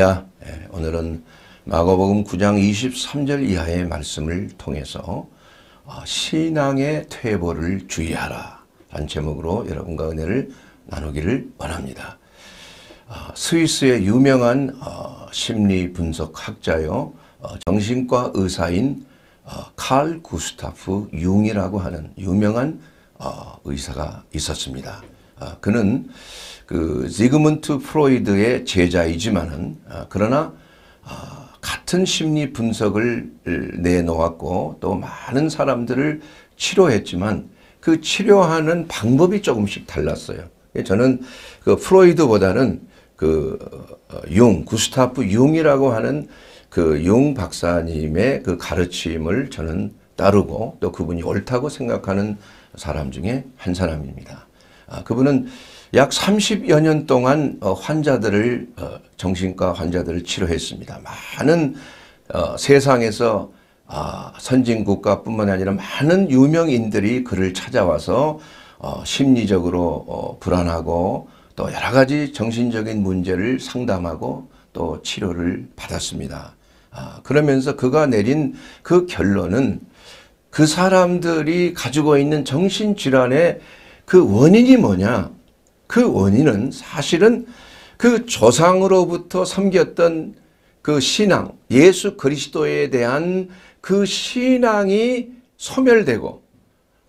할렐야 예, 오늘은 마가복음 9장 23절 이하의 말씀을 통해서 어, 신앙의 퇴보를 주의하라. 라 제목으로 여러분과 은혜를 나누기를 원합니다. 어, 스위스의 유명한 어, 심리 분석학자요, 정신과 의사인 칼 구스타프 융이라고 하는 유명한 의사가 있었습니다. 아, 그는 그 지그문트 프로이드의 제자이지만은 아, 그러나 아, 같은 심리 분석을 내놓았고 또 많은 사람들을 치료했지만 그 치료하는 방법이 조금씩 달랐어요. 예, 저는 그 프로이드보다는 그 어, 융, 구스타프 융이라고 하는 그 융 박사님의 그 가르침을 저는 따르고 또 그분이 옳다고 생각하는 사람 중에 한 사람입니다. 아, 그분은 약 30여 년 동안 어, 환자들을 어, 정신과 환자들을 치료했습니다. 많은 어, 세상에서 아, 선진국가뿐만 아니라 많은 유명인들이 그를 찾아와서 심리적으로 불안하고 또 여러 가지 정신적인 문제를 상담하고 또 치료를 받았습니다. 아, 그러면서 그가 내린 그 결론은 그 사람들이 가지고 있는 정신질환의 그 원인이 뭐냐? 그 원인은 사실은 그 조상으로부터 섬겼던 그 신앙, 예수 그리스도에 대한 그 신앙이 소멸되고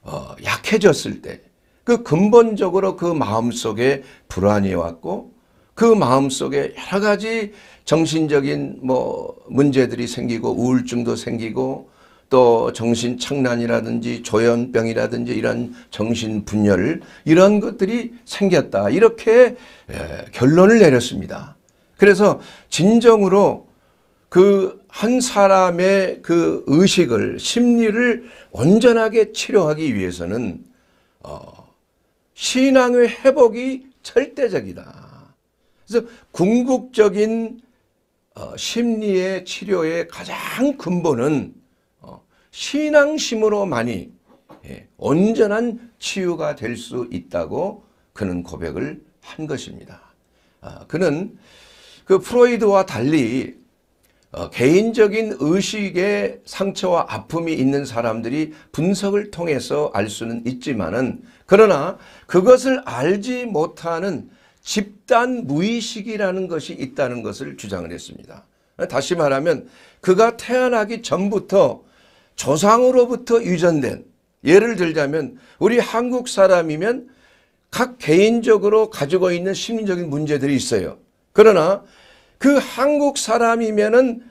어, 약해졌을 때 그 근본적으로 그 마음속에 불안이 왔고 그 마음속에 여러 가지 정신적인 뭐 문제들이 생기고 우울증도 생기고 또 정신 착란이라든지 조현병이라든지 이런 정신 분열 이런 것들이 생겼다. 이렇게 예, 결론을 내렸습니다. 그래서 진정으로 그 한 사람의 그 의식을 심리를 온전하게 치료하기 위해서는 어, 신앙의 회복이 절대적이다. 그래서 궁극적인 어, 심리의 치료의 가장 근본은 신앙심으로만이 예, 온전한 치유가 될 수 있다고 그는 고백을 한 것입니다. 아, 그는 그 프로이드와 달리 어, 개인적인 의식의 상처와 아픔이 있는 사람들이 분석을 통해서 알 수는 있지만은 그러나 그것을 알지 못하는 집단 무의식이라는 것이 있다는 것을 주장을 했습니다. 다시 말하면 그가 태어나기 전부터 조상으로부터 유전된 예를 들자면 우리 한국 사람이면 각 개인적으로 가지고 있는 심리적인 문제들이 있어요. 그러나 그 한국 사람이면은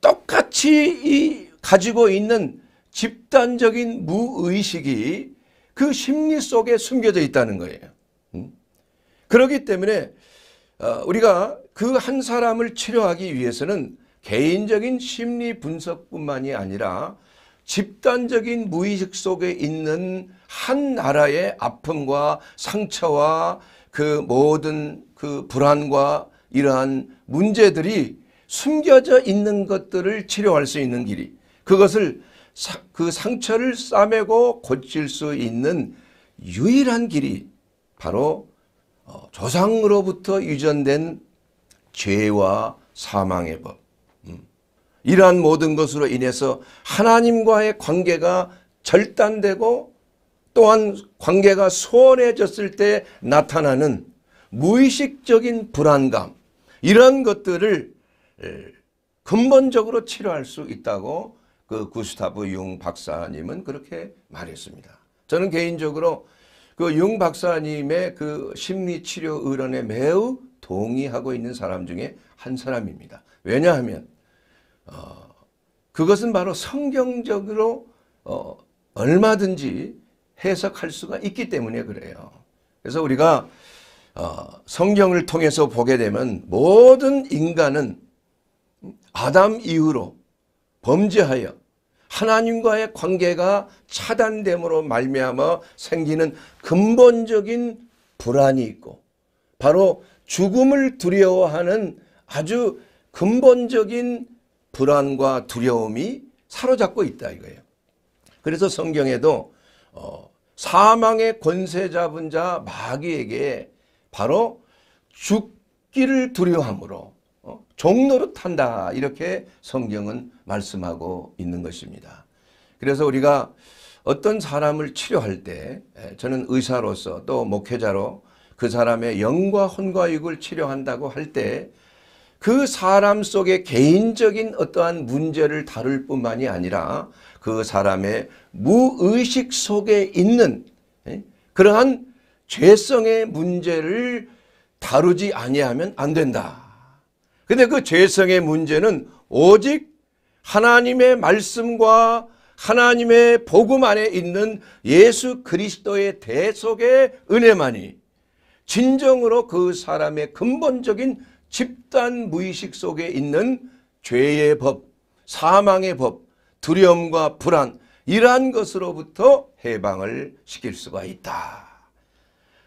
똑같이 이 가지고 있는 집단적인 무의식이 그 심리 속에 숨겨져 있다는 거예요. 음? 그렇기 때문에 어, 우리가 그 한 사람을 치료하기 위해서는 개인적인 심리 분석뿐만이 아니라 집단적인 무의식 속에 있는 한 나라의 아픔과 상처와 그 모든 그 불안과 이러한 문제들이 숨겨져 있는 것들을 치료할 수 있는 길이 그것을 사, 그 상처를 싸매고 고칠 수 있는 유일한 길이 바로 어, 조상으로부터 유전된 죄와 사망의 법 이러한 모든 것으로 인해서 하나님과의 관계가 절단되고 또한 관계가 소원해졌을 때 나타나는 무의식적인 불안감 이런 것들을 근본적으로 치료할 수 있다고 그 구스타브 융 박사님은 그렇게 말했습니다. 저는 개인적으로 그 융 박사님의 그 심리치료 의론에 매우 동의하고 있는 사람 중에 한 사람입니다. 왜냐하면 어, 그것은 바로 성경적으로 어, 얼마든지 해석할 수가 있기 때문에 그래요. 그래서 우리가 어, 성경을 통해서 보게 되면 모든 인간은 아담 이후로 범죄하여 하나님과의 관계가 차단됨으로 말미암아 생기는 근본적인 불안이 있고 바로 죽음을 두려워하는 아주 근본적인 불안과 두려움이 사로잡고 있다 이거예요. 그래서 성경에도 어, 사망의 권세 잡은 자 마귀에게 바로 죽기를 두려함으로 어, 종노릇한다 이렇게 성경은 말씀하고 있는 것입니다. 그래서 우리가 어떤 사람을 치료할 때 저는 의사로서 또 목회자로 그 사람의 영과 혼과 육을 치료한다고 할때 그 사람 속의 개인적인 어떠한 문제를 다룰 뿐만이 아니라 그 사람의 무의식 속에 있는 예? 그러한 죄성의 문제를 다루지 아니하면 안 된다. 근데 그 죄성의 문제는 오직 하나님의 말씀과 하나님의 복음 안에 있는 예수 그리스도의 대속의 은혜만이 진정으로 그 사람의 근본적인 집단 무의식 속에 있는 죄의 법, 사망의 법, 두려움과 불안 이러한 것으로부터 해방을 시킬 수가 있다.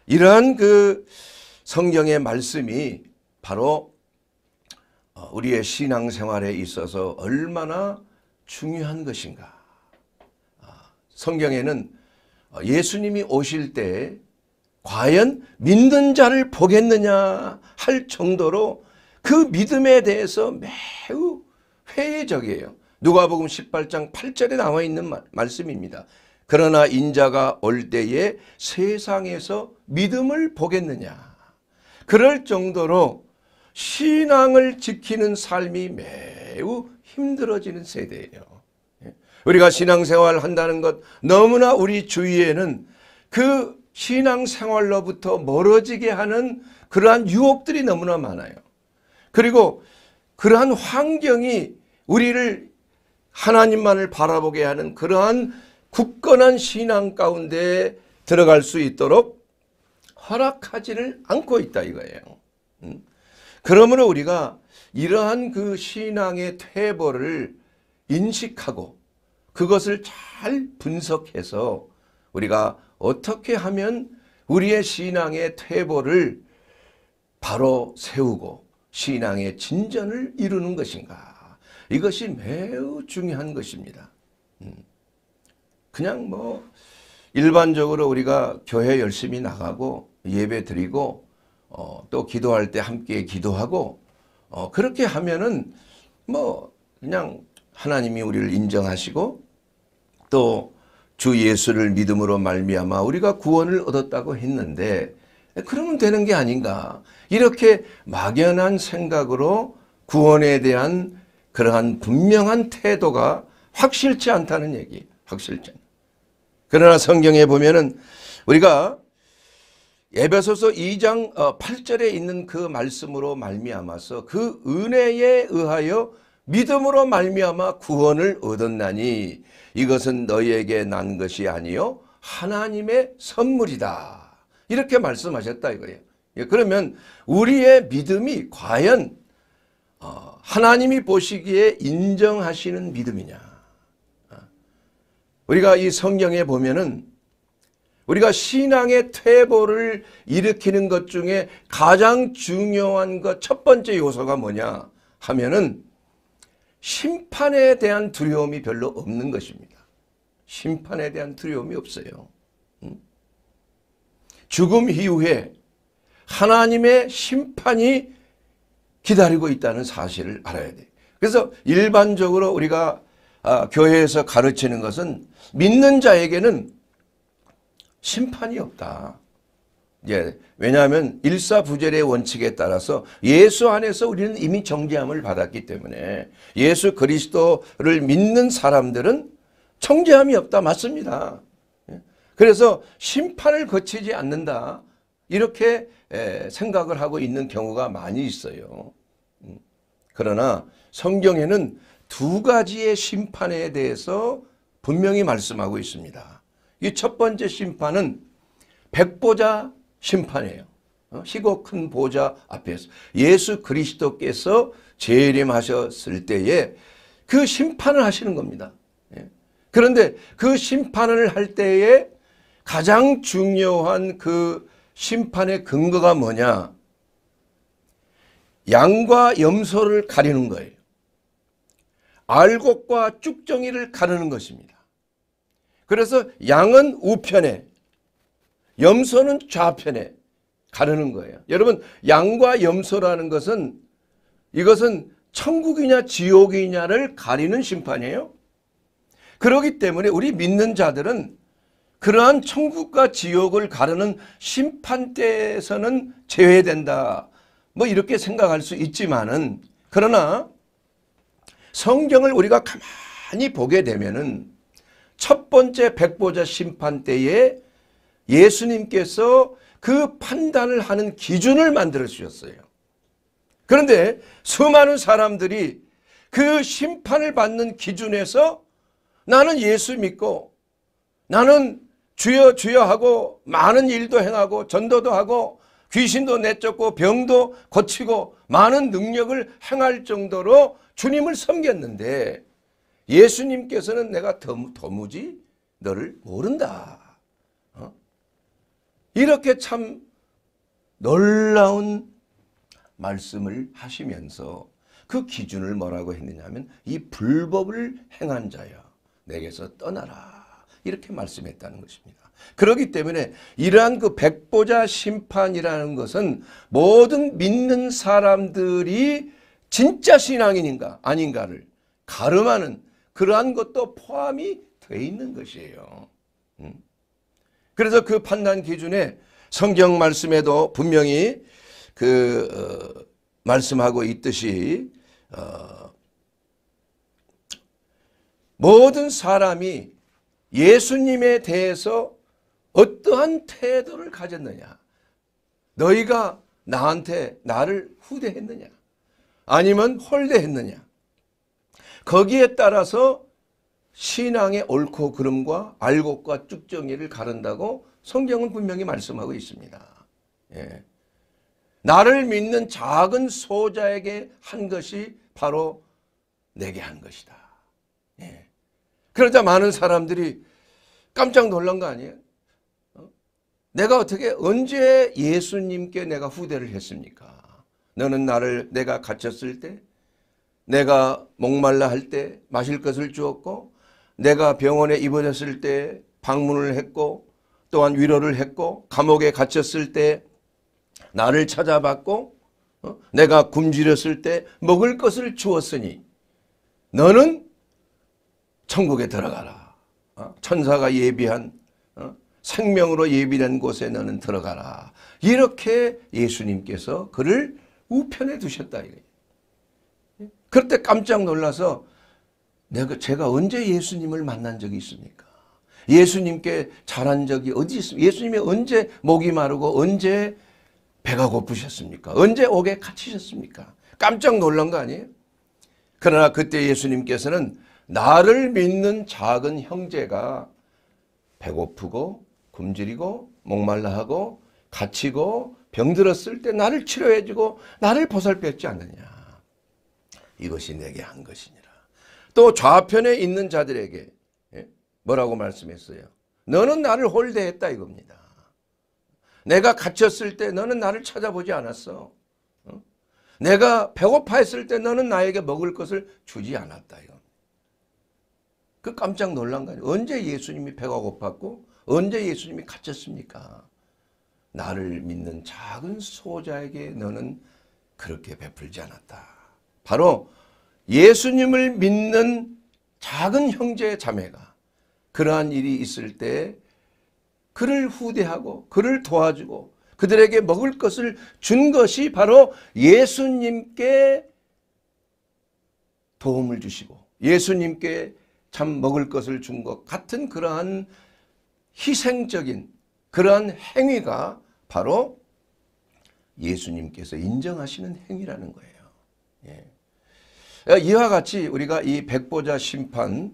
이러한 그 성경의 말씀이 바로 어, 우리의 신앙생활에 있어서 얼마나 중요한 것인가. 아, 성경에는 어, 예수님이 오실 때 과연 믿는 자를 보겠느냐 할 정도로 그 믿음에 대해서 매우 회의적이에요. 누가복음 18장 8절에 나와 있는 말, 말씀입니다. 그러나 인자가 올 때에 세상에서 믿음을 보겠느냐. 그럴 정도로 신앙을 지키는 삶이 매우 힘들어지는 세대예요. 예. 우리가 신앙생활 한다는 것 너무나 우리 주위에는 그 신앙생활로부터 멀어지게 하는 그러한 유혹들이 너무나 많아요. 그리고 그러한 환경이 우리를 하나님만을 바라보게 하는 그러한 굳건한 신앙 가운데 들어갈 수 있도록 허락하지를 않고 있다 이거예요. 음. 그러므로 우리가 이러한 그 신앙의 퇴보를 인식하고 그것을 잘 분석해서 우리가 어떻게 하면 우리의 신앙의 퇴보를 바로 세우고 신앙의 진전을 이루는 것인가. 이것이 매우 중요한 것입니다. 음. 그냥 뭐 일반적으로 우리가 교회 열심히 나가고 예배 드리고 어, 또 기도할 때 함께 기도하고 어, 그렇게 하면은 뭐 그냥 하나님이 우리를 인정하시고 또주 예수를 믿음으로 말미암아 우리가 구원을 얻었다고 했는데 그러면 되는 게 아닌가. 이렇게 막연한 생각으로 구원에 대한 그러한 분명한 태도가 확실치 않다는 얘기. 확실치 않다. 그러나 성경에 보면은 우리가 에베소서 2장 8절에 어, 있는 그 말씀으로 말미암아서 그 은혜에 의하여 믿음으로 말미암아 구원을 얻었나니 이것은 너희에게 난 것이 아니요 하나님의 선물이다. 이렇게 말씀하셨다 이거예요. 예, 그러면 우리의 믿음이 과연 어, 하나님이 보시기에 인정하시는 믿음이냐. 어, 우리가 이 성경에 보면은 우리가 신앙의 퇴보를 일으키는 것 중에 가장 중요한 것 첫 번째 요소가 뭐냐 하면은 심판에 대한 두려움이 별로 없는 것입니다. 심판에 대한 두려움이 없어요. 죽음 이후에 하나님의 심판이 기다리고 있다는 사실을 알아야 돼. 그래서 일반적으로 우리가 아, 교회에서 가르치는 것은 믿는 자에게는 심판이 없다. 예, 왜냐하면 일사부재의 원칙에 따라서 예수 안에서 우리는 이미 정죄함을 받았기 때문에 예수 그리스도를 믿는 사람들은 정죄함이 없다 맞습니다. 예, 그래서 심판을 거치지 않는다 이렇게 생각을 하고 있는 경우가 많이 있어요. 음, 그러나 성경에는 두 가지의 심판에 대해서 분명히 말씀하고 있습니다. 이 첫 번째 심판은 백보자 심판이에요. 어? 시고 큰 보좌 앞에서 예수 그리스도께서 재림하셨을 때에 그 심판을 하시는 겁니다. 예. 그런데 그 심판을 할 때에 가장 중요한 그 심판의 근거가 뭐냐? 양과 염소를 가리는 거예요. 알곡과 쭉정이를 가르는 것입니다. 그래서 양은 우편에 염소는 좌편에 가르는 거예요. 여러분 양과 염소라는 것은 이것은 천국이냐 지옥이냐를 가리는 심판이에요. 그러기 때문에 우리 믿는 자들은 그러한 천국과 지옥을 가르는 심판대에서는 제외된다. 뭐 이렇게 생각할 수 있지만은 그러나 성경을 우리가 가만히 보게 되면은 첫 번째 백보자 심판 때에 예수님께서 그 판단을 하는 기준을 만들어 주셨어요. 그런데 수많은 사람들이 그 심판을 받는 기준에서 나는 예수 믿고 나는 주여 주여 하고 많은 일도 행하고 전도도 하고 귀신도 내쫓고 병도 고치고 많은 능력을 행할 정도로 주님을 섬겼는데 예수님께서는 내가 도무지 너를 모른다. 이렇게 참 놀라운 말씀을 하시면서 그 기준을 뭐라고 했느냐 하면 이 불법을 행한 자야 내게서 떠나라 이렇게 말씀했다는 것입니다. 그렇기 때문에 이러한 그 백보자 심판이라는 것은 모든 믿는 사람들이 진짜 신앙인인가 아닌가를 가름하는 그러한 것도 포함이 돼 있는 것이에요. 음? 그래서 그 판단 기준에 성경 말씀에도 분명히 그 어, 말씀하고 있듯이 어, 모든 사람이 예수님에 대해서 어떠한 태도를 가졌느냐 너희가 나한테 나를 후대했느냐 아니면 홀대했느냐 거기에 따라서 신앙의 옳고 그름과 알곡과 쭉정이를 가른다고 성경은 분명히 말씀하고 있습니다. 예. 나를 믿는 작은 소자에게 한 것이 바로 내게 한 것이다. 예. 그러자 많은 사람들이 깜짝 놀란 거 아니에요? 어? 내가 어떻게 언제 예수님께 내가 후대를 했습니까? 너는 나를 내가 갇혔을 때 내가 목말라 할 때 마실 것을 주었고 내가 병원에 입원했을 때 방문을 했고 또한 위로를 했고 감옥에 갇혔을 때 나를 찾아봤고 어? 내가 굶주렸을 때 먹을 것을 주었으니 너는 천국에 들어가라. 어? 천사가 예비한 어? 생명으로 예비된 곳에 너는 들어가라. 이렇게 예수님께서 그를 우편에 두셨다. 그때 깜짝 놀라서 내가 제가 언제 예수님을 만난 적이 있습니까? 예수님께 잘한 적이 어디 있습니까? 예수님이 언제 목이 마르고 언제 배가 고프셨습니까? 언제 옥에 갇히셨습니까? 깜짝 놀란 거 아니에요? 그러나 그때 예수님께서는 나를 믿는 작은 형제가 배고프고 굶주리고 목말라하고 갇히고 병들었을 때 나를 치료해주고 나를 보살폈지 않느냐. 이것이 내게 한 것이냐. 또 좌편에 있는 자들에게 예, 뭐라고 말씀했어요? 너는 나를 홀대했다 이겁니다. 내가 갇혔을 때 너는 나를 찾아보지 않았어. 어? 내가 배고파했을 때 너는 나에게 먹을 것을 주지 않았다. 그 깜짝 놀란 거예요. 언제 예수님이 배가 고팠고 언제 예수님이 갇혔습니까? 나를 믿는 작은 소자에게 너는 그렇게 베풀지 않았다. 바로 예수님을 믿는 작은 형제 자매가 그러한 일이 있을 때 그를 후대하고 그를 도와주고 그들에게 먹을 것을 준 것이 바로 예수님께 도움을 주시고 예수님께 참 먹을 것을 준 것 같은 그러한 희생적인 그러한 행위가 바로 예수님께서 인정하시는 행위라는 거예요. 예. 이와 같이 우리가 이 백보자 심판은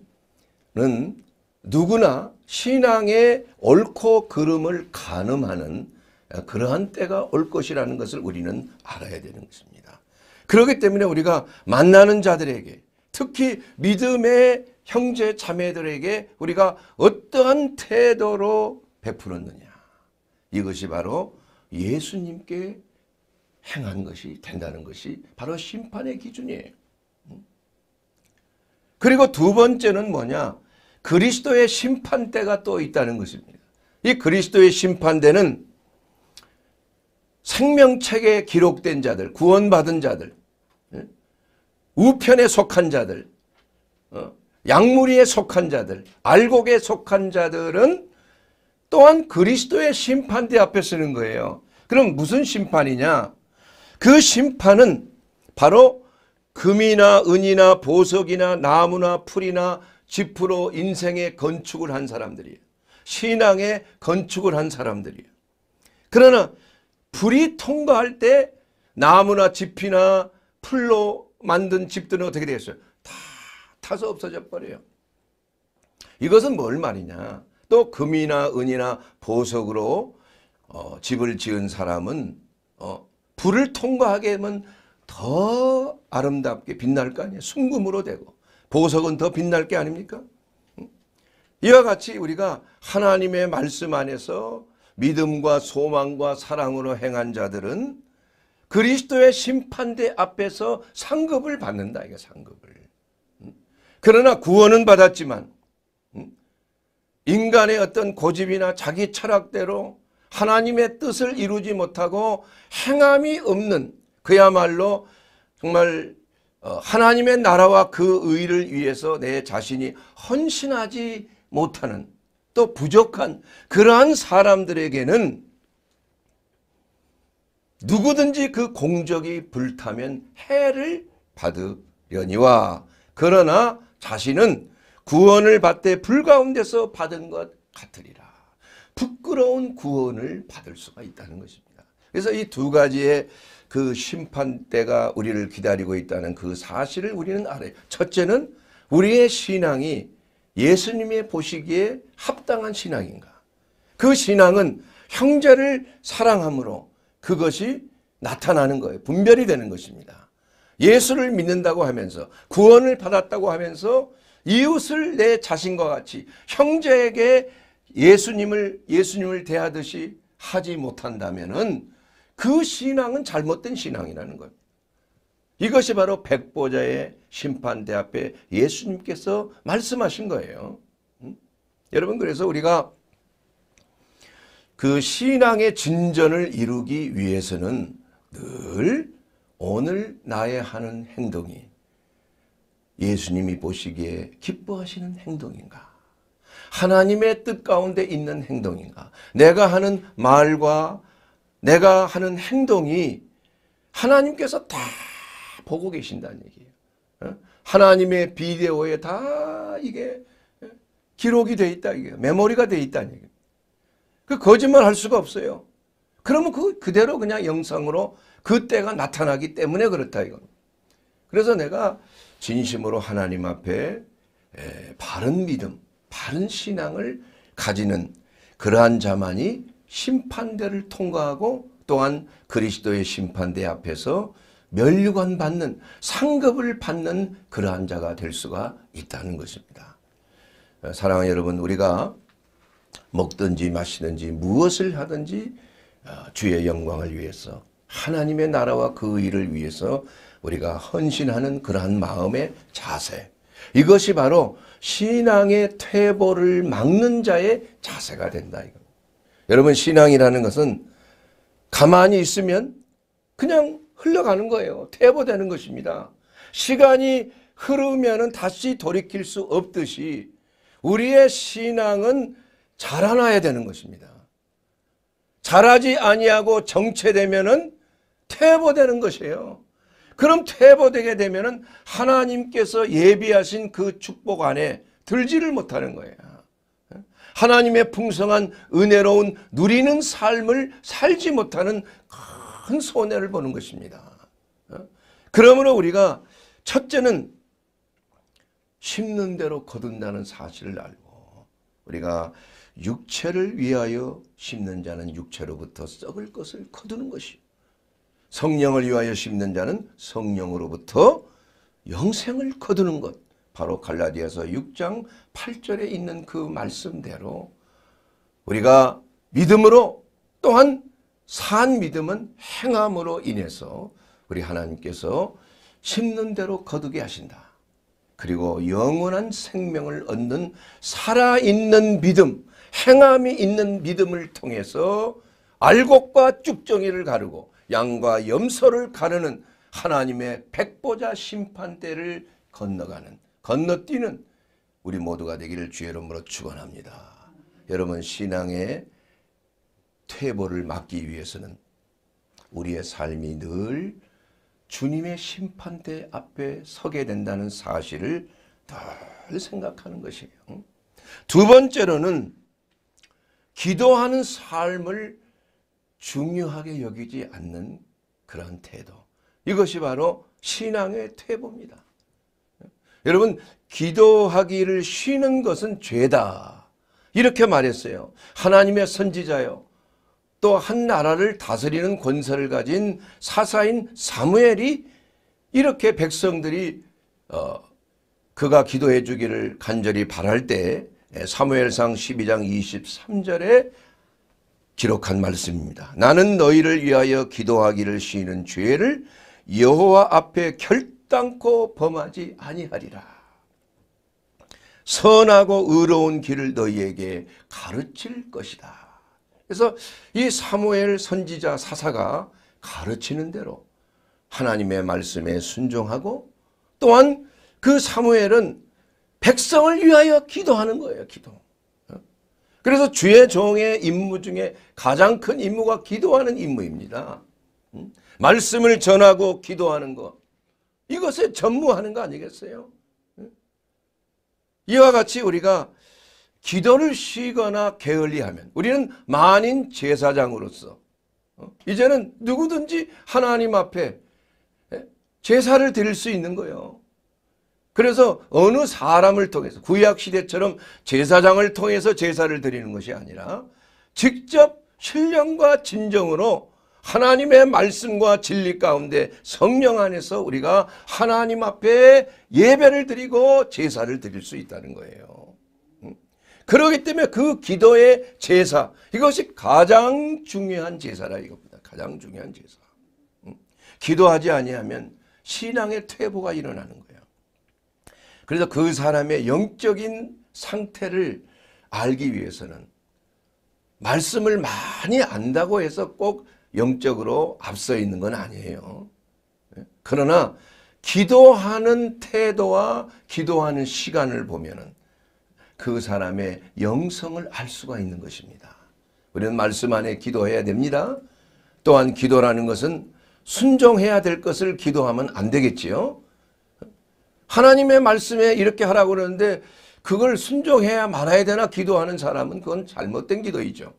누구나 신앙의 옳고 그름을 가늠하는 그러한 때가 올 것이라는 것을 우리는 알아야 되는 것입니다. 그렇기 때문에 우리가 만나는 자들에게 특히 믿음의 형제 자매들에게 우리가 어떠한 태도로 베풀었느냐 이것이 바로 예수님께 행한 것이 된다는 것이 바로 심판의 기준이에요. 그리고 두 번째는 뭐냐? 그리스도의 심판대가 또 있다는 것입니다. 이 그리스도의 심판대는 생명책에 기록된 자들, 구원받은 자들, 예? 우편에 속한 자들, 어? 양무리에 속한 자들, 알곡에 속한 자들은 또한 그리스도의 심판대 앞에 서는 거예요. 그럼 무슨 심판이냐? 그 심판은 바로 금이나 은이나 보석이나 나무나 풀이나 지으로 인생의 건축을 한 사람들이에요. 신앙의 건축을 한 사람들이에요. 그러나 불이 통과할 때 나무나 지피나 풀로 만든 집들은 어떻게 되겠어요? 다 타서 없어져 버려요. 이것은 뭘 말이냐. 또 금이나 은이나 보석으로 어, 집을 지은 사람은 어, 불을 통과하게 되면 더 아름답게 빛날 거 아니에요. 순금으로 되고 보석은 더 빛날 게 아닙니까? 이와 같이 우리가 하나님의 말씀 안에서 믿음과 소망과 사랑으로 행한 자들은 그리스도의 심판대 앞에서 상급을 받는다. 이게 상급을. 그러나 구원은 받았지만 인간의 어떤 고집이나 자기 철학대로 하나님의 뜻을 이루지 못하고 행함이 없는 그야말로 정말 어, 하나님의 나라와 그 의를 위해서 내 자신이 헌신하지 못하는 또 부족한 그러한 사람들에게는 누구든지 그 공적이 불타면 해를 받으려니와 그러나 자신은 구원을 받되 불가운데서 받은 것 같으리라. 부끄러운 구원을 받을 수가 있다는 것입니다. 그래서 이 두 가지의 그 심판대가 우리를 기다리고 있다는 그 사실을 우리는 알아요. 첫째는 우리의 신앙이 예수님의 보시기에 합당한 신앙인가. 그 신앙은 형제를 사랑함으로 그것이 나타나는 거예요. 분별이 되는 것입니다. 예수를 믿는다고 하면서 구원을 받았다고 하면서 이웃을 내 자신과 같이 형제에게 예수님을 예수님을 대하듯이 하지 못한다면은 그 신앙은 잘못된 신앙이라는 겁니다. 이것이 바로 백보자의 심판대 앞에 예수님께서 말씀하신 거예요. 음? 여러분 그래서 우리가 그 신앙의 진전을 이루기 위해서는 늘 오늘 나의 하는 행동이 예수님이 보시기에 기뻐하시는 행동인가 하나님의 뜻 가운데 있는 행동인가 내가 하는 말과 내가 하는 행동이 하나님께서 다 보고 계신다는 얘기예요. 어? 하나님의 비디오에 다 이게 어? 기록이 돼 있다 이게 메모리가 돼 있다는 얘기예요. 그 거짓말 할 수가 없어요. 그러면 그 그대로 그냥 영상으로 그때가 나타나기 때문에 그렇다 이거. 그래서 내가 진심으로 하나님 앞에 바른 믿음, 바른 신앙을 가지는 그러한 자만이 심판대를 통과하고 또한 그리스도의 심판대 앞에서 멸류관 받는 상급을 받는 그러한 자가 될 수가 있다는 것입니다. 어, 사랑하는 여러분 우리가 먹든지 마시든지 무엇을 하든지 어, 주의 영광을 위해서 하나님의 나라와 그 일을 위해서 우리가 헌신하는 그러한 마음의 자세 이것이 바로 신앙의 퇴보를 막는 자의 자세가 된다 이겁니다. 여러분 신앙이라는 것은 가만히 있으면 그냥 흘러가는 거예요. 퇴보되는 것입니다. 시간이 흐르면 다시 돌이킬 수 없듯이 우리의 신앙은 자라나야 되는 것입니다. 자라지 아니하고 정체되면 퇴보되는 것이에요. 그럼 퇴보되게 되면 하나님께서 예비하신 그 축복 안에 들지를 못하는 거예요. 하나님의 풍성한 은혜로운 누리는 삶을 살지 못하는 큰 손해를 보는 것입니다. 어? 그러므로 우리가 첫째는 심는 대로 거둔다는 사실을 알고 우리가 육체를 위하여 심는 자는 육체로부터 썩을 것을 거두는 것이요. 성령을 위하여 심는 자는 성령으로부터 영생을 거두는 것. 바로 갈라디아서 6장 8절에 있는 그 말씀대로 우리가 믿음으로 또한 산 믿음은 행함으로 인해서 우리 하나님께서 심는 대로 거두게 하신다. 그리고 영원한 생명을 얻는 살아있는 믿음, 행함이 있는 믿음을 통해서 알곡과 쭉정이를 가르고 양과 염소를 가르는 하나님의 백보자 심판대를 건너가는 건너뛰는 우리 모두가 되기를 주의 이름으로 축원합니다. 여러분 신앙의 퇴보를 막기 위해서는 우리의 삶이 늘 주님의 심판대 앞에 서게 된다는 사실을 늘 생각하는 것이에요. 두 번째로는 기도하는 삶을 중요하게 여기지 않는 그런 태도. 이것이 바로 신앙의 퇴보입니다. 여러분 기도하기를 쉬는 것은 죄다. 이렇게 말했어요. 하나님의 선지자요. 또 한 나라를 다스리는 권세를 가진 사사인 사무엘이 이렇게 백성들이 어, 그가 기도해 주기를 간절히 바랄 때 예, 사무엘상 12장 23절에 기록한 말씀입니다. 나는 너희를 위하여 기도하기를 쉬는 죄를 여호와 앞에 결 결단코 범하지 아니하리라. 선하고 의로운 길을 너희에게 가르칠 것이다. 그래서 이 사무엘 선지자 사사가 가르치는 대로 하나님의 말씀에 순종하고 또한 그 사무엘은 백성을 위하여 기도하는 거예요. 기도. 어? 그래서 주의 종의 임무 중에 가장 큰 임무가 기도하는 임무입니다. 음? 말씀을 전하고 기도하는 것. 이것에 전무하는 거 아니겠어요? 이와 같이 우리가 기도를 쉬거나 게을리하면 우리는 만인 제사장으로서 어? 이제는 누구든지 하나님 앞에 예? 제사를 드릴 수 있는 거예요. 그래서 어느 사람을 통해서 구약시대처럼 제사장을 통해서 제사를 드리는 것이 아니라 직접 신령과 진정으로 하나님의 말씀과 진리 가운데 성령 안에서 우리가 하나님 앞에 예배를 드리고 제사를 드릴 수 있다는 거예요. 음. 그러기 때문에 그 기도의 제사 이것이 가장 중요한 제사라 이겁니다. 가장 중요한 제사. 음. 기도하지 아니하면 신앙의 퇴보가 일어나는 거예요. 그래서 그 사람의 영적인 상태를 알기 위해서는 말씀을 많이 안다고 해서 꼭 영적으로 앞서 있는 건 아니에요. 예? 그러나 기도하는 태도와 기도하는 시간을 보면은 그 사람의 영성을 알 수가 있는 것입니다. 우리는 말씀 안에 기도해야 됩니다. 또한 기도라는 것은 순종해야 될 것을 기도하면 안 되겠지요. 하나님의 말씀에 이렇게 하라고 그러는데 그걸 순종해야 말아야 되나 기도하는 사람은 그건 잘못된 기도이죠.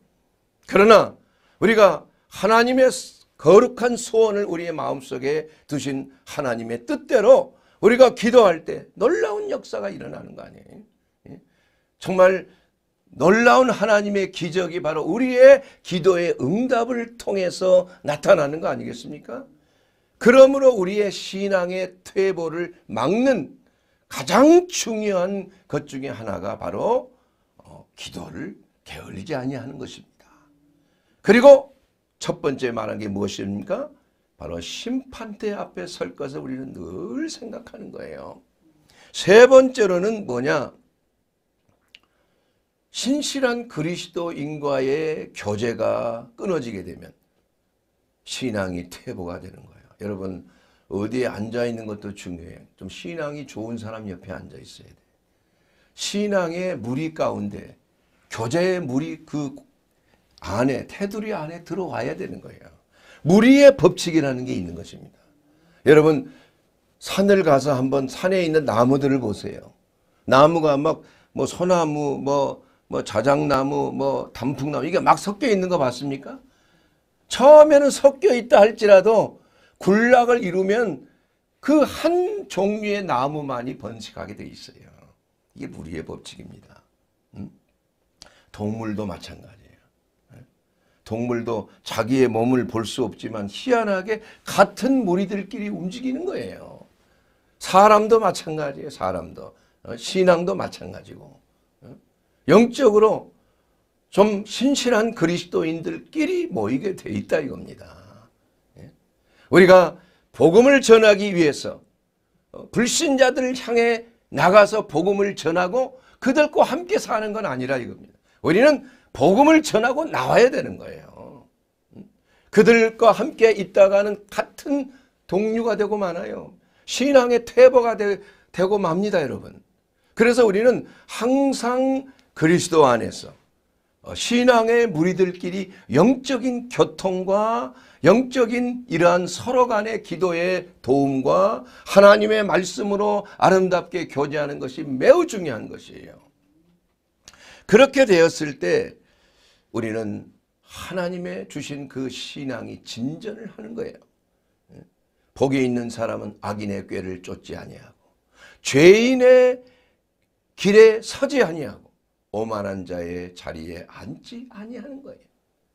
그러나 우리가 하나님의 거룩한 소원을 우리의 마음속에 두신 하나님의 뜻대로 우리가 기도할 때 놀라운 역사가 일어나는 거 아니에요? 예? 정말 놀라운 하나님의 기적이 바로 우리의 기도의 응답을 통해서 나타나는 거 아니겠습니까? 그러므로 우리의 신앙의 퇴보를 막는 가장 중요한 것 중에 하나가 바로 어, 기도를 게을리지 아니하는 것입니다. 그리고 첫 번째 말한 게 무엇입니까? 바로 심판대 앞에 설 것을 우리는 늘 생각하는 거예요. 세 번째로는 뭐냐? 신실한 그리스도인과의 교제가 끊어지게 되면 신앙이 퇴보가 되는 거예요. 여러분 어디에 앉아 있는 것도 중요해요. 좀 신앙이 좋은 사람 옆에 앉아 있어야 돼. 신앙의 무리 가운데 교제의 무리 그 안에 테두리 안에 들어와야 되는 거예요. 무리의 법칙이라는 게 있는 것입니다. 여러분 산을 가서 한번 산에 있는 나무들을 보세요. 나무가 막 뭐 소나무 뭐, 뭐 자작나무 뭐 단풍나무 이게 막 섞여 있는 거 봤습니까? 처음에는 섞여 있다 할지라도 군락을 이루면 그 한 종류의 나무만이 번식하게 돼 있어요. 이게 무리의 법칙입니다. 음? 동물도 마찬가지. 동물도 자기의 몸을 볼 수 없지만 희한하게 같은 무리들끼리 움직이는 거예요. 사람도 마찬가지예요. 사람도. 어, 신앙도 마찬가지고. 어? 영적으로 좀 신실한 그리스도인들끼리 모이게 돼 있다 이겁니다. 예? 우리가 복음을 전하기 위해서 어, 불신자들을 향해 나가서 복음을 전하고 그들과 함께 사는 건 아니라 이겁니다. 우리는 복음을 전하고 나와야 되는 거예요. 그들과 함께 있다가는 같은 동료가 되고 많아요. 신앙의 퇴보가 되, 고 맙니다 여러분. 그래서 우리는 항상 그리스도 안에서 어, 신앙의 무리들끼리 영적인 교통과 영적인 이러한 서로 간의 기도의 도움과 하나님의 말씀으로 아름답게 교제하는 것이 매우 중요한 것이에요. 그렇게 되었을 때 우리는 하나님의 주신 그 신앙이 진전을 하는 거예요. 예? 복에 있는 사람은 악인의 꾀를 쫓지 아니하고 죄인의 길에 서지 아니하고 오만한 자의 자리에 앉지 아니하는 거예요.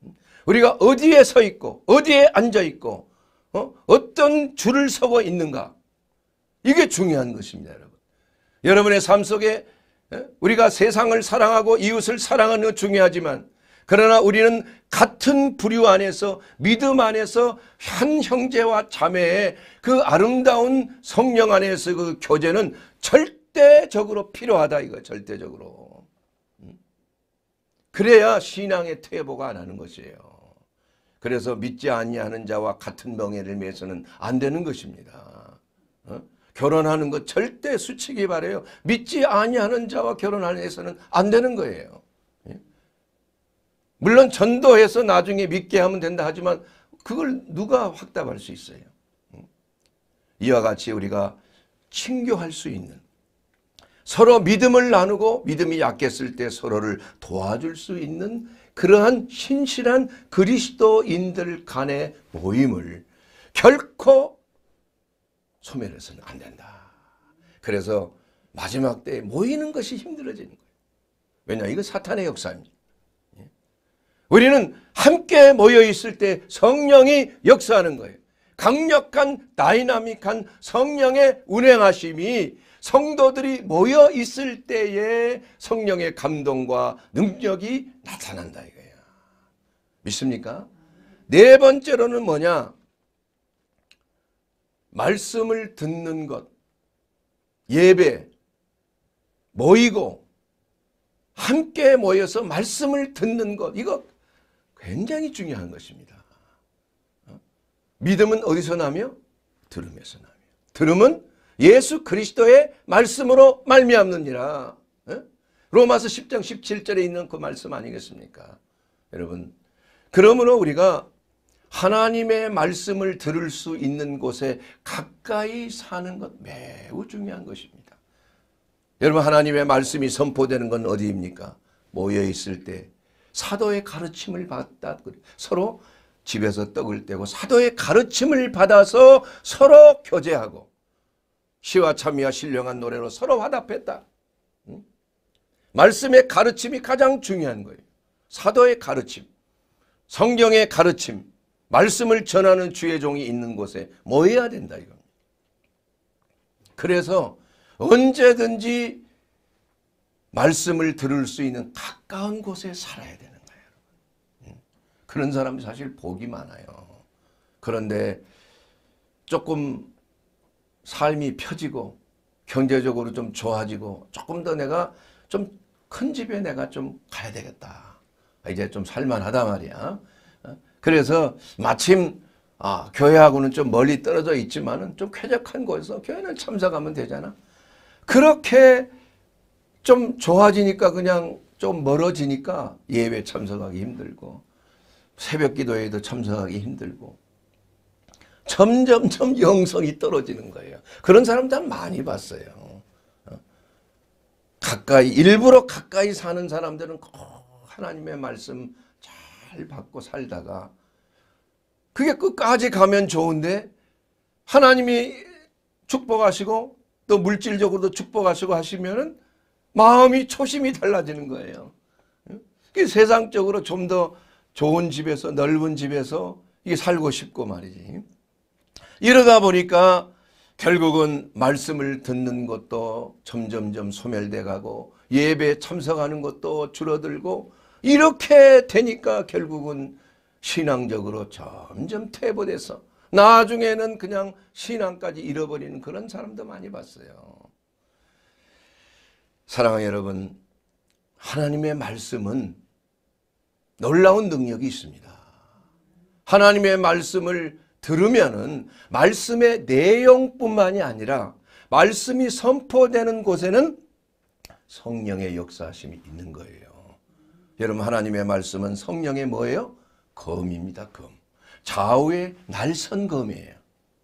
음? 우리가 어디에 서 있고 어디에 앉아 있고 어? 어떤 줄을 서고 있는가 이게 중요한 것입니다 여러분 여러분의 삶 속에 예? 우리가 세상을 사랑하고 이웃을 사랑하는 것 중요하지만 그러나 우리는 같은 부류 안에서 믿음 안에서 한 형제와 자매의 그 아름다운 성령 안에서 그 교제는 절대적으로 필요하다 이거 절대적으로. 음. 그래야 신앙의 퇴보가 안 하는 것이에요. 그래서 믿지 아니하는 자와 같은 명예를 매서는 안 되는 것입니다. 어? 결혼하는 거 절대 수치기 바래요. 믿지 아니하는 자와 결혼해서는 안 되는 거예요. 물론 전도해서 나중에 믿게 하면 된다 하지만 그걸 누가 확답할 수 있어요. 음. 이와 같이 우리가 친교할 수 있는 서로 믿음을 나누고 믿음이 약했을 때 서로를 도와줄 수 있는 그러한 신실한 그리스도인들 간의 모임을 결코 소멸해서는 안 된다. 그래서 마지막 때 모이는 것이 힘들어지는 거예요. 왜냐 이거 사탄의 역사입니다. 우리는 함께 모여 있을 때 성령이 역사하는 거예요. 강력한 다이나믹한 성령의 운행하심이 성도들이 모여 있을 때에 성령의 감동과 능력이 나타난다 이거예요. 믿습니까? 네 번째로는 뭐냐? 말씀을 듣는 것, 예배, 모이고 함께 모여서 말씀을 듣는 것 이거 굉장히 중요한 것입니다. 어? 믿음은 어디서 나며? 들음에서 나며. 들음은 예수 그리스도의 말씀으로 말미암느니라. 어? 로마서 10장 17절에 있는 그 말씀 아니겠습니까? 여러분 그러므로 우리가 하나님의 말씀을 들을 수 있는 곳에 가까이 사는 것 매우 중요한 것입니다. 여러분 하나님의 말씀이 선포되는 건 어디입니까? 모여 있을 때 사도의 가르침을 받다 서로 집에서 떡을 떼고 사도의 가르침을 받아서 서로 교제하고 시와 참이와 신령한 노래로 서로 화답했다. 말씀의 가르침이 가장 중요한 거예요. 사도의 가르침, 성경의 가르침, 말씀을 전하는 주의 종이 있는 곳에 뭐 해야 된다 이겁 그래서 언제든지 말씀을 들을 수 있는 가까운 곳에 살아야 되는 거예요. 예. 그런 사람이 사실 복이 많아요. 그런데 조금 삶이 펴지고 경제적으로 좀 좋아지고 조금 더 내가 좀 큰 집에 내가 좀 가야 되겠다. 이제 좀 살만하다 말이야. 어? 그래서 마침 아, 교회하고는 좀 멀리 떨어져 있지만좀 쾌적한 곳에서 교회는 참석하면 되잖아. 그렇게 좀 좋아지니까 그냥 좀 멀어지니까 예배 참석하기 힘들고 새벽 기도에도 참석하기 힘들고 점점점 영성이 떨어지는 거예요. 그런 사람들 많이 봤어요. 어? 가까이 일부러 가까이 사는 사람들은 꼭 하나님의 말씀 잘 받고 살다가 그게 끝까지 가면 좋은데 하나님이 축복하시고 또 물질적으로도 축복하시고 하시면은 마음이 초심이 달라지는 거예요. 그 세상적으로 좀 더 좋은 집에서 넓은 집에서 이게 살고 싶고 말이지. 이러다 보니까 결국은 말씀을 듣는 것도 점점점 소멸돼 가고 예배 참석하는 것도 줄어들고 이렇게 되니까 결국은 신앙적으로 점점 퇴보돼서 나중에는 그냥 신앙까지 잃어버리는 그런 사람도 많이 봤어요. 사랑하는 여러분, 하나님의 말씀은 놀라운 능력이 있습니다. 하나님의 말씀을 들으면은 말씀의 내용뿐만이 아니라 말씀이 선포되는 곳에는 성령의 역사심이 있는 거예요. 여러분 하나님의 말씀은 성령의 뭐예요? 검입니다. 검. 좌우의 날선 검이에요.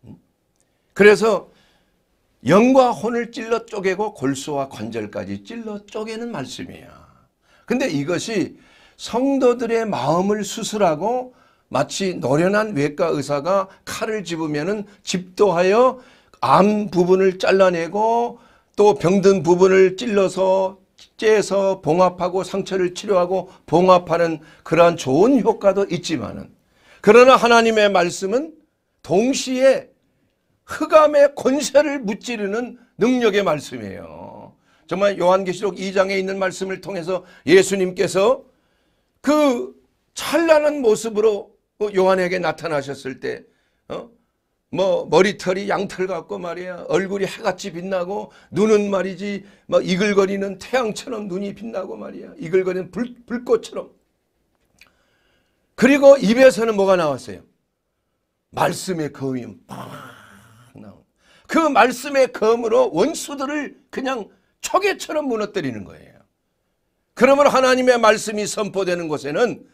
음? 그래서 영과 혼을 찔러 쪼개고 골수와 관절까지 찔러 쪼개는 말씀이야. 근데 이것이 성도들의 마음을 수술하고 마치 노련한 외과 의사가 칼을 집으면 집도하여 암 부분을 잘라내고 또 병든 부분을 찔러서 째서 봉합하고 상처를 치료하고 봉합하는 그러한 좋은 효과도 있지만은 그러나 하나님의 말씀은 동시에 흑암의 권세를 무찌르는 능력의 말씀이에요. 정말 요한계시록 2장에 있는 말씀을 통해서 예수님께서 그 찬란한 모습으로 그 요한에게 나타나셨을 때, 어? 뭐 머리털이 양털 같고 말이야 얼굴이 해같이 빛나고 눈은 말이지 막 뭐 이글거리는 태양처럼 눈이 빛나고 말이야 이글거리는 불, 불꽃처럼 그리고 입에서는 뭐가 나왔어요 말씀의 거음 그 말씀의 검으로 원수들을 그냥 초계처럼 무너뜨리는 거예요. 그러면 하나님의 말씀이 선포되는 곳에는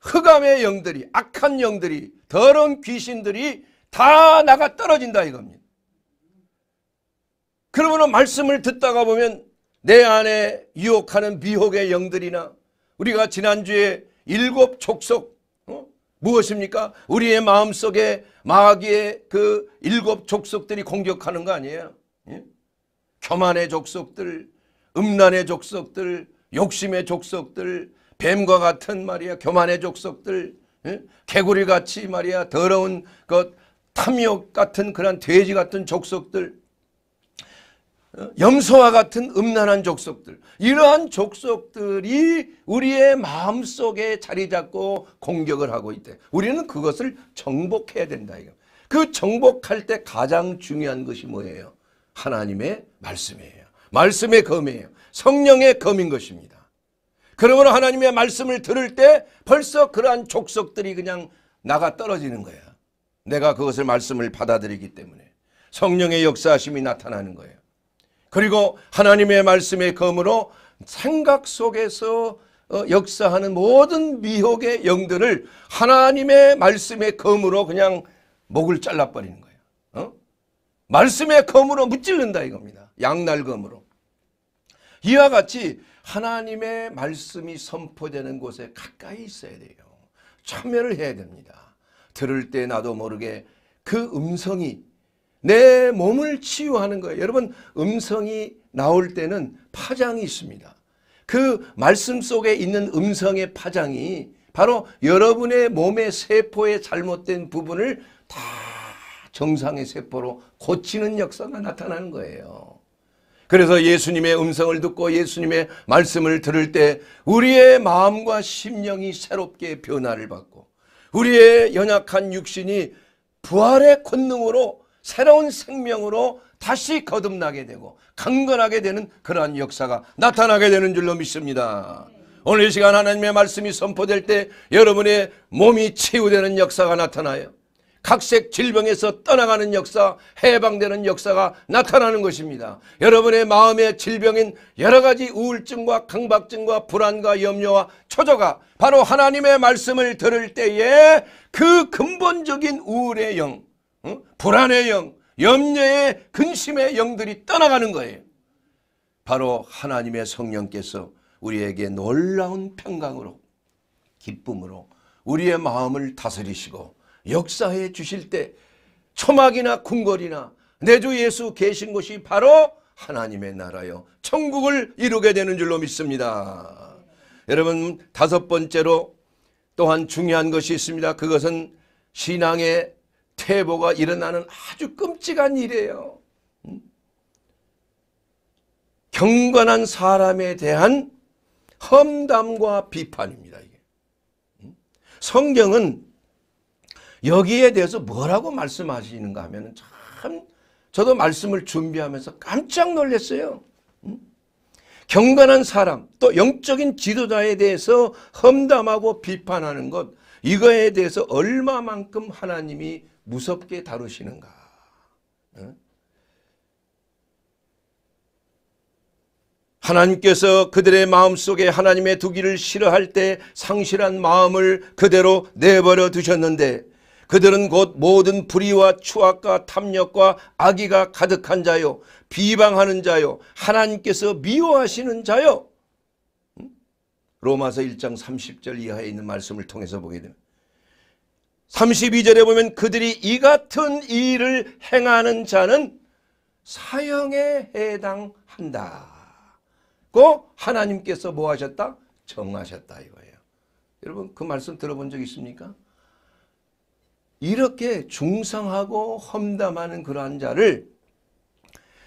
흑암의 영들이 악한 영들이 더러운 귀신들이 다 나가 떨어진다 이겁니다. 그러므로 말씀을 듣다가 보면 내 안에 유혹하는 미혹의 영들이나 우리가 지난주에 일곱 족속 무엇입니까? 우리의 마음속에 마귀의 그 일곱 족속들이 공격하는 거 아니에요? 예? 교만의 족속들, 음란의 족속들, 욕심의 족속들, 뱀과 같은 말이야 교만의 족속들, 예? 개구리같이 말이야 더러운 것, 탐욕 같은 그런 돼지 같은 족속들 염소와 같은 음란한 족속들 이러한 족속들이 우리의 마음속에 자리 잡고 공격을 하고 있대 우리는 그것을 정복해야 된다 이거. 그 정복할 때 가장 중요한 것이 뭐예요? 하나님의 말씀이에요 말씀의 검이에요 성령의 검인 것입니다 그러므로 하나님의 말씀을 들을 때 벌써 그러한 족속들이 그냥 나가 떨어지는 거야 내가 그것을 말씀을 받아들이기 때문에 성령의 역사심이 나타나는 거예요 그리고 하나님의 말씀의 검으로 생각 속에서 어, 역사하는 모든 미혹의 영들을 하나님의 말씀의 검으로 그냥 목을 잘라버리는 거예요. 어? 말씀의 검으로 무찔른다 이겁니다. 양날 검으로. 이와 같이 하나님의 말씀이 선포되는 곳에 가까이 있어야 돼요. 참여를 해야 됩니다. 들을 때 나도 모르게 그 음성이 내 몸을 치유하는 거예요. 여러분 음성이 나올 때는 파장이 있습니다. 그 말씀 속에 있는 음성의 파장이 바로 여러분의 몸의 세포의 잘못된 부분을 다 정상의 세포로 고치는 역사가 나타나는 거예요. 그래서 예수님의 음성을 듣고 예수님의 말씀을 들을 때 우리의 마음과 심령이 새롭게 변화를 받고 우리의 연약한 육신이 부활의 권능으로 새로운 생명으로 다시 거듭나게 되고 강건하게 되는 그러한 역사가 나타나게 되는 줄로 믿습니다. 오늘 이 시간 하나님의 말씀이 선포될 때 여러분의 몸이 치유되는 역사가 나타나요. 각색 질병에서 떠나가는 역사, 해방되는 역사가 나타나는 것입니다. 여러분의 마음의 질병인 여러 가지 우울증과 강박증과 불안과 염려와 초조가 바로 하나님의 말씀을 들을 때에 그 근본적인 우울의 영, 응? 불안의 영, 염려의 근심의 영들이 떠나가는 거예요. 바로 하나님의 성령께서 우리에게 놀라운 평강으로 기쁨으로 우리의 마음을 다스리시고 역사해 주실 때 초막이나 궁궐이나 내주 예수 계신 곳이 바로 하나님의 나라요 천국을 이루게 되는 줄로 믿습니다. 여러분 다섯 번째로 또한 중요한 것이 있습니다. 그것은 신앙의 태보가 일어나는 아주 끔찍한 일이에요. 음? 경건한 사람에 대한 험담과 비판입니다. 이게. 음? 성경은 여기에 대해서 뭐라고 말씀하시는가 하면 참 저도 말씀을 준비하면서 깜짝 놀랐어요. 음? 경건한 사람 또 영적인 지도자에 대해서 험담하고 비판하는 것 이거에 대해서 얼마만큼 하나님이 무섭게 다루시는가. 어? 하나님께서 그들의 마음속에 하나님의 두기를 싫어할 때 상실한 마음을 그대로 내버려 두셨는데 그들은 곧 모든 불의와 추악과 탐욕과 악의가 가득한 자요 비방하는 자요 하나님께서 미워하시는 자요 로마서 1장 30절 이하에 있는 말씀을 통해서 보게 됩니다. 32절에 보면 그들이 이 같은 일을 행하는 자는 사형에 해당한다. 고 그 하나님께서 뭐 하셨다? 정하셨다 이거예요. 여러분 그 말씀 들어본 적 있습니까? 이렇게 중상하고 험담하는 그러한 자를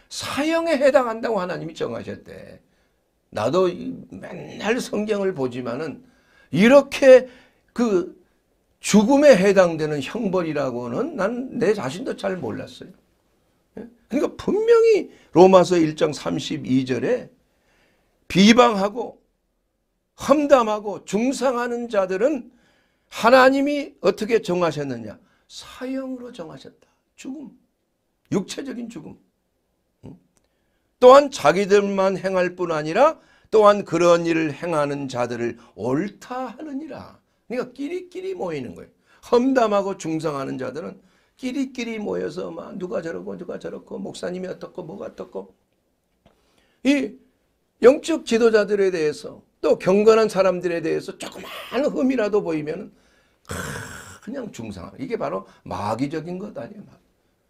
사형에 해당한다고 하나님이 정하셨대. 나도 맨날 성경을 보지만은 이렇게 그 죽음에 해당되는 형벌이라고는 난 내 자신도 잘 몰랐어요. 예? 그러니까 분명히 로마서 1장 32절에 비방하고 험담하고 중상하는 자들은 하나님이 어떻게 정하셨느냐? 사형으로 정하셨다. 죽음. 육체적인 죽음. 또한 자기들만 행할 뿐 아니라 또한 그런 일을 행하는 자들을 옳다 하느니라. 그러니까 끼리끼리 모이는 거예요. 험담하고 중성하는 자들은 끼리끼리 모여서 막 누가 저러고 누가 저렇고 목사님이 어떻고 뭐가 어떻고 이 영적 지도자들에 대해서 또 경건한 사람들에 대해서 조그마 흠이라도 보이면 그냥 중상 이게 바로 마귀적인 것 아니에요.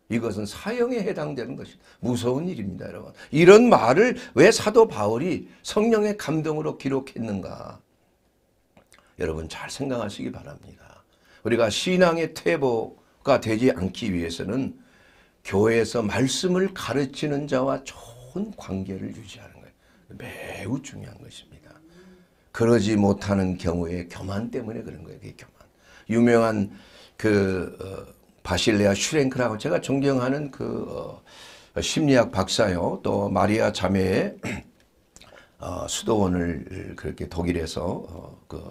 이것은 사형에 해당되는 것이 무서운 일입니다. 여러분. 이런 말을 왜 사도 바울이 성령의 감동으로 기록했는가. 여러분 잘 생각하시기 바랍니다. 우리가 신앙의 퇴보가 되지 않기 위해서는 교회에서 말씀을 가르치는 자와 좋은 관계를 유지하는 거예요. 매우 중요한 것입니다. 그러지 못하는 경우에 교만 때문에 그런 거예요. 그게 교만. 유명한 그 어, 바실레아 슈랭크라고 제가 존경하는 그 어, 심리학 박사요. 또 마리아 자매의 어, 수도원을 그렇게 독일에서 그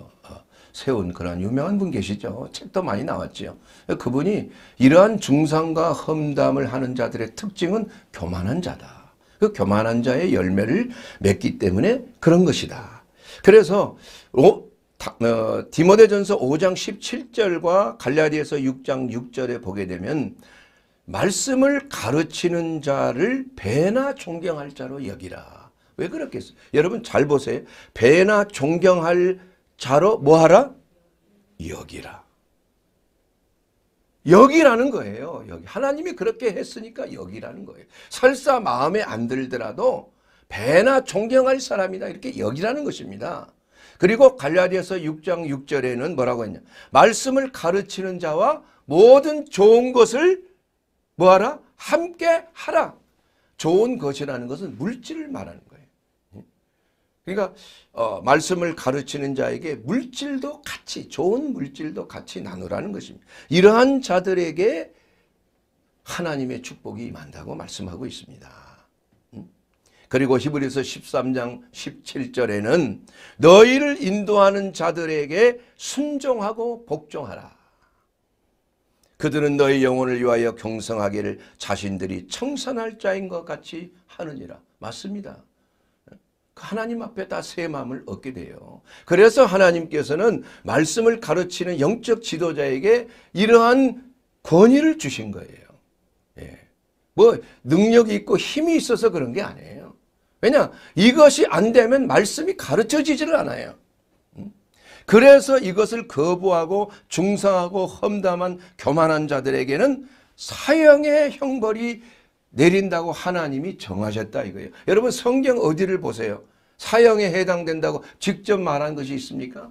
세운 그런 유명한 분 계시죠. 책도 많이 나왔지 그분이 이러한 중상과 험담을 하는 자들의 특징은 교만한 자다. 그 교만한 자의 열매를 맺기 때문에 그런 것이다. 그래서 오, 어, 디모데전서 5장 17절과 갈라디에서 6장 6절에 보게 되면 말씀을 가르치는 자를 배나 존경할 자로 여기라. 왜 그렇겠어요? 여러분 잘 보세요. 배나 존경할 자로 뭐하라? 여기라. 여기라는 거예요. 여기 하나님이 그렇게 했으니까 여기라는 거예요. 설사 마음에 안 들더라도 배나 존경할 사람이다 이렇게 여기라는 것입니다. 그리고 갈라디아서 6장 6절에는 뭐라고 했냐? 말씀을 가르치는 자와 모든 좋은 것을 뭐하라? 함께 하라. 좋은 것이라는 것은 물질을 말하는 그러니까 어, 말씀을 가르치는 자에게 물질도 같이 좋은 물질도 같이 나누라는 것입니다. 이러한 자들에게 하나님의 축복이 임한다고 말씀하고 있습니다. 음? 그리고 히브리서 13장 17절에는 너희를 인도하는 자들에게 순종하고 복종하라. 그들은 너희 영혼을 위하여 경성하기를 자신들이 청산할 자인 것 같이 하느니라. 맞습니다. 그 하나님 앞에 다 새 마음을 얻게 돼요. 그래서 하나님께서는 말씀을 가르치는 영적 지도자에게 이러한 권위를 주신 거예요. 예. 뭐 능력이 있고 힘이 있어서 그런 게 아니에요. 왜냐 이것이 안 되면 말씀이 가르쳐지지를 않아요. 음? 그래서 이것을 거부하고 중상하고 험담한 교만한 자들에게는 사형의 형벌이 내린다고 하나님이 정하셨다 이거예요. 여러분 성경 어디를 보세요? 사형에 해당된다고 직접 말한 것이 있습니까?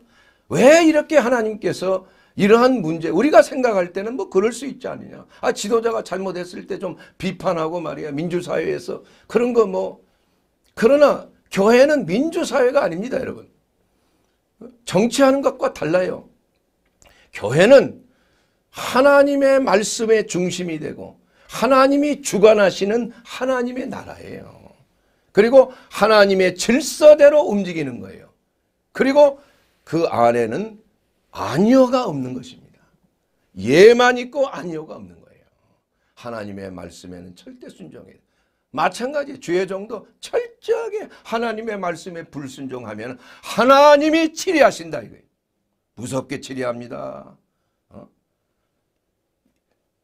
왜 이렇게 하나님께서 이러한 문제 우리가 생각할 때는 뭐 그럴 수 있지 않느냐. 아 지도자가 잘못했을 때 좀 비판하고 말이야. 민주사회에서 그런 거 뭐 그러나 교회는 민주사회가 아닙니다 여러분. 정치하는 것과 달라요. 교회는 하나님의 말씀의 중심이 되고 하나님이 주관하시는 하나님의 나라예요. 그리고 하나님의 질서대로 움직이는 거예요. 그리고 그 안에는 아니어가 없는 것입니다. 예만 있고 아니어가 없는 거예요. 하나님의 말씀에는 절대 순종해요. 마찬가지 주 정도 철저하게 하나님의 말씀에 불순종하면 하나님이 치리하신다 이거예요. 무섭게 치리합니다.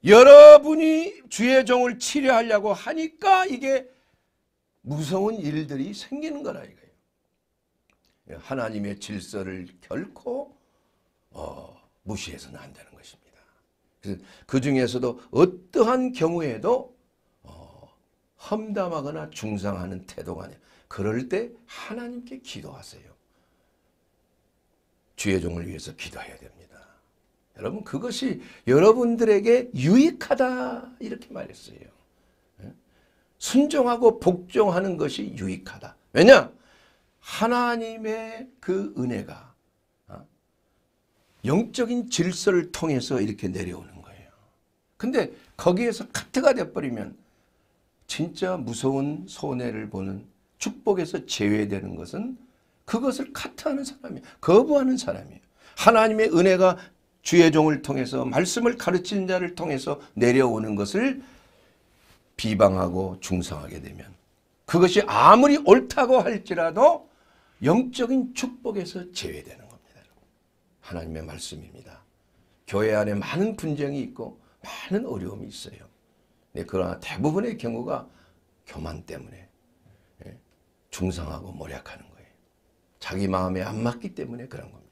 여러분이 주의 종을 치료하려고 하니까 이게 무서운 일들이 생기는 거라 이거예요. 하나님의 질서를 결코 어, 무시해서는 안 되는 것입니다. 그 중에서도 어떠한 경우에도 어, 험담하거나 중상하는 태도가 아니라 그럴 때 하나님께 기도하세요. 주의 종을 위해서 기도해야 됩니다. 여러분 그것이 여러분들에게 유익하다 이렇게 말했어요. 예? 순종하고 복종하는 것이 유익하다. 왜냐? 하나님의 그 은혜가 어? 영적인 질서를 통해서 이렇게 내려오는 거예요. 근데 거기에서 카트가 돼버리면 진짜 무서운 손해를 보는 축복에서 제외되는 것은 그것을 카트하는 사람이 에요 거부하는 사람이에요. 하나님의 은혜가 주의 종을 통해서 말씀을 가르치는 자를 통해서 내려오는 것을 비방하고 중상하게 되면 그것이 아무리 옳다고 할지라도 영적인 축복에서 제외되는 겁니다. 하나님의 말씀입니다. 교회 안에 많은 분쟁이 있고 많은 어려움이 있어요. 그러나 대부분의 경우가 교만 때문에 예, 중상하고 모략하는 거예요. 자기 마음에 안 맞기 때문에 그런 겁니다.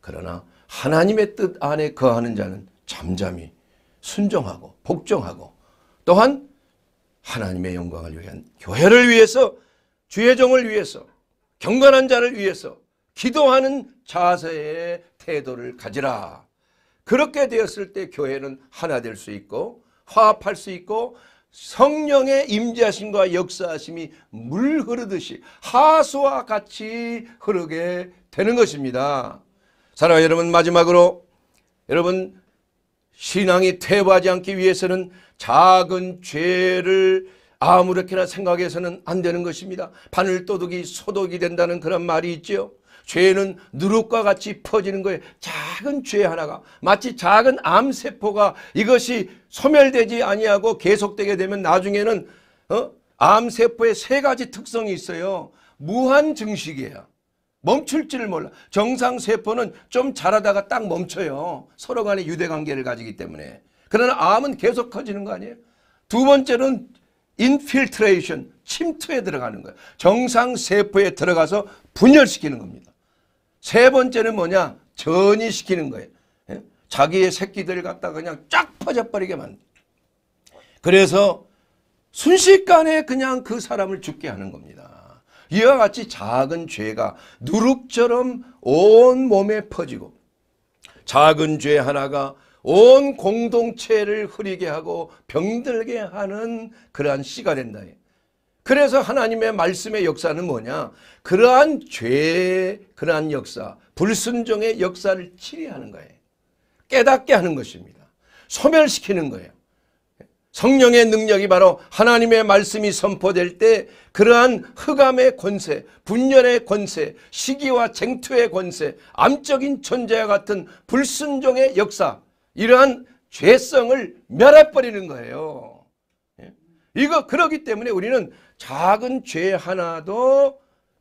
그러나 하나님의 뜻 안에 거하는 자는 잠잠히 순종하고 복종하고 또한 하나님의 영광을 위한 교회를 위해서 주의 종을 위해서 경건한 자를 위해서 기도하는 자세의 태도를 가지라. 그렇게 되었을 때 교회는 하나 될 수 있고 화합할 수 있고 성령의 임재하심과 역사하심이 물 흐르듯이 하수와 같이 흐르게 되는 것입니다. 사랑하는 여러분 마지막으로 여러분 신앙이 퇴보하지 않기 위해서는 작은 죄를 아무렇게나 생각해서는 안 되는 것입니다. 바늘도둑이 소독이 된다는 그런 말이 있지 죄는 누룩과 같이 퍼지는 거예요. 작은 죄 하나가 마치 작은 암세포가 이것이 소멸되지 아니하고 계속되게 되면 나중에는 어? 암세포의 세 가지 특성이 있어요. 무한 증식이에요. 멈출지를 몰라. 정상세포는 좀 자라다가 딱 멈춰요. 서로 간의 유대관계를 가지기 때문에. 그러나 암은 계속 커지는 거 아니에요? 두 번째는 인필트레이션, 침투에 들어가는 거예요. 정상세포에 들어가서 분열시키는 겁니다. 세 번째는 뭐냐? 전이시키는 거예요. 예? 자기의 새끼들을 갖다 그냥 쫙 퍼져버리게 만든 그래서 순식간에 그냥 그 사람을 죽게 하는 겁니다. 이와 같이 작은 죄가 누룩처럼 온 몸에 퍼지고 작은 죄 하나가 온 공동체를 흐리게 하고 병들게 하는 그러한 씨가 된다. 그래서 하나님의 말씀의 역사는 뭐냐? 그러한 죄 그러한 역사, 불순종의 역사를 치리하는 거예요. 깨닫게 하는 것입니다. 소멸시키는 거예요. 성령의 능력이 바로 하나님의 말씀이 선포될 때 그러한 흑암의 권세, 분열의 권세, 시기와 쟁투의 권세, 암적인 존재와 같은 불순종의 역사 이러한 죄성을 멸해버리는 거예요. 예? 이거 그러기 때문에 우리는 작은 죄 하나도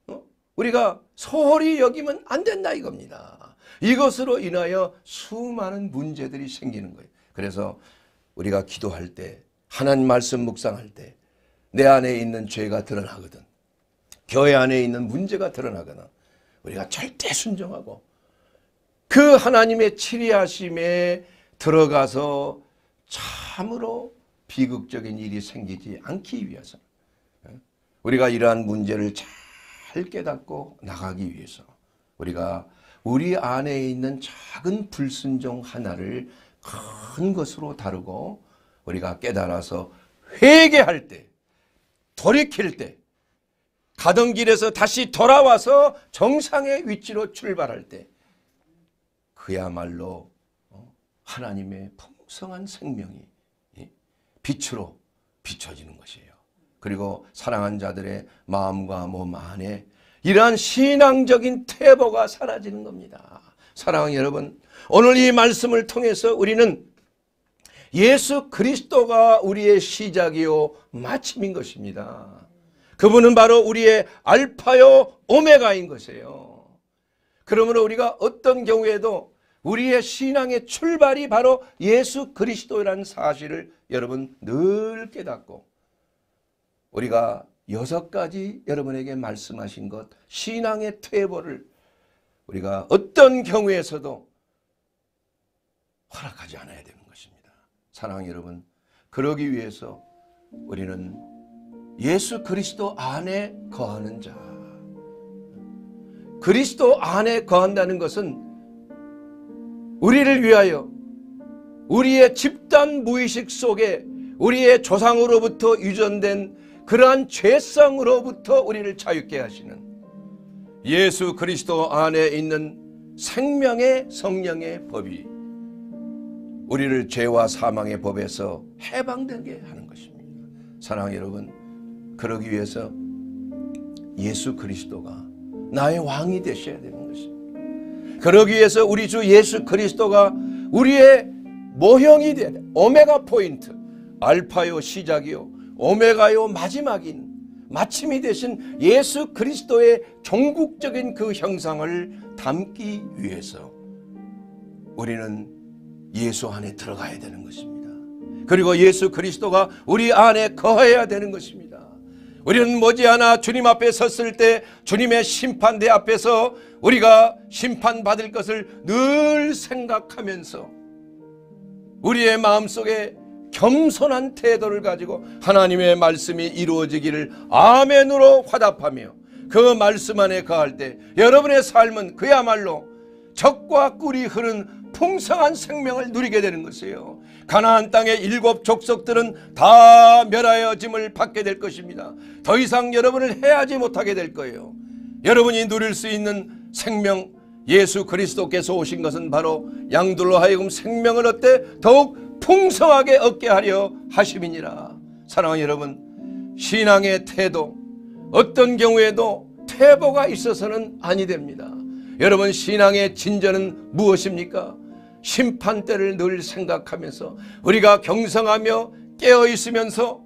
어? 우리가 소홀히 여기면 안 된다 이겁니다. 이것으로 인하여 수많은 문제들이 생기는 거예요. 그래서 우리가 기도할 때 하나님 말씀 묵상할 때 내 안에 있는 죄가 드러나거든. 교회 안에 있는 문제가 드러나거나 우리가 절대 순종하고 그 하나님의 치리하심에 들어가서 참으로 비극적인 일이 생기지 않기 위해서 우리가 이러한 문제를 잘 깨닫고 나가기 위해서 우리가 우리 안에 있는 작은 불순종 하나를 큰 것으로 다르고 우리가 깨달아서 회개할 때 돌이킬 때 가던 길에서 다시 돌아와서 정상의 위치로 출발할 때 그야말로 어, 하나님의 풍성한 생명이 예, 빛으로 비춰지는 것이에요. 그리고 사랑한 자들의 마음과 몸 안에 이러한 신앙적인 태보가 사라지는 겁니다. 사랑하는 여러분 오늘 이 말씀을 통해서 우리는 예수 그리스도가 우리의 시작이요 마침인 것입니다. 그분은 바로 우리의 알파요 오메가인 것이에요. 그러므로 우리가 어떤 경우에도 우리의 신앙의 출발이 바로 예수 그리스도라는 사실을 여러분 늘 깨닫고 우리가 여섯 가지 여러분에게 말씀하신 것 신앙의 퇴보를 우리가 어떤 경우에서도 허락하지 않아야 되는 것입니다. 사랑 여러분, 그러기 위해서 우리는 예수 그리스도 안에 거하는 자. 그리스도 안에 거한다는 것은 우리를 위하여 우리의 집단 무의식 속에 우리의 조상으로부터 유전된 그러한 죄성으로부터 우리를 자유케 하시는 예수 그리스도 안에 있는 생명의 성령의 법이 우리를 죄와 사망의 법에서 해방되게 하는 것입니다. 사랑 여러분, 그러기 위해서 예수 그리스도가 나의 왕이 되셔야 되는 것입니다. 그러기 위해서 우리 주 예수 그리스도가 우리의 모형이 되야 돼. 오메가 포인트, 알파요 시작이요, 오메가요 마지막인 마침이 되신 예수 그리스도의 종국적인 그 형상을 담기 위해서 우리는 예수 안에 들어가야 되는 것입니다. 그리고 예수 그리스도가 우리 안에 거해야 되는 것입니다. 우리는 머지않아 주님 앞에 섰을 때 주님의 심판대 앞에서 우리가 심판받을 것을 늘 생각하면서 우리의 마음속에 겸손한 태도를 가지고 하나님의 말씀이 이루어지기를 아멘으로 화답하며 그 말씀 안에 거할 때 여러분의 삶은 그야말로 적과 꿀이 흐른 풍성한 생명을 누리게 되는 것이에요. 가나안 땅의 일곱 족속들은 다 멸하여짐을 받게 될 것입니다. 더 이상 여러분을 해하지 못하게 될 거예요. 여러분이 누릴 수 있는 생명 예수 그리스도께서 오신 것은 바로 양들로 하여금 생명을 얻되 더욱 풍성하게 얻게 하려 하심이니라. 사랑하는 여러분 신앙의 태도 어떤 경우에도 태보가 있어서는 아니 됩니다. 여러분 신앙의 진전은 무엇입니까? 심판대를 늘 생각하면서 우리가 경성하며 깨어있으면서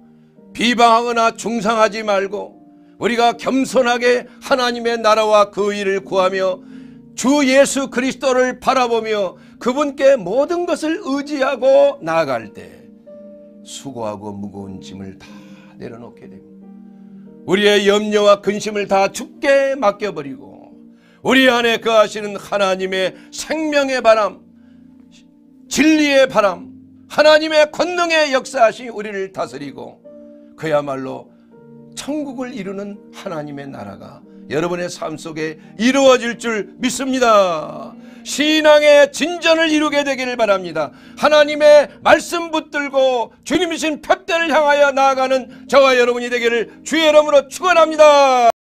비방하거나 중상하지 말고 우리가 겸손하게 하나님의 나라와 그 일을 구하며 주 예수 그리스도를 바라보며 그분께 모든 것을 의지하고 나아갈 때 수고하고 무거운 짐을 다 내려놓게 됩니다. 우리의 염려와 근심을 다 죽게 맡겨버리고 우리 안에 그하시는 하나님의 생명의 바람 진리의 바람, 하나님의 권능의 역사하시 우리를 다스리고 그야말로 천국을 이루는 하나님의 나라가 여러분의 삶 속에 이루어질 줄 믿습니다. 신앙의 진전을 이루게 되기를 바랍니다. 하나님의 말씀 붙들고 주님이신 표대를 향하여 나아가는 저와 여러분이 되기를 주의 이름으로 축원합니다.